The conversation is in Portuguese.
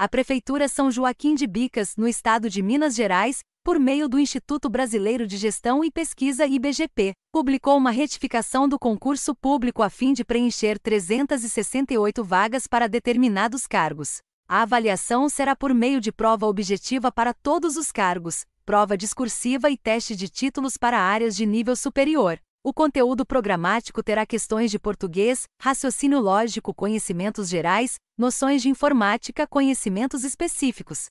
a Prefeitura São Joaquim de Bicas, no estado de Minas Gerais, por meio do Instituto Brasileiro de Gestão e Pesquisa IBGP, publicou uma retificação do concurso público a fim de preencher 368 vagas para determinados cargos. A avaliação será por meio de prova objetiva para todos os cargos, prova discursiva e teste de títulos para áreas de nível superior. O conteúdo programático terá questões de português, raciocínio lógico, conhecimentos gerais, noções de informática, conhecimentos específicos,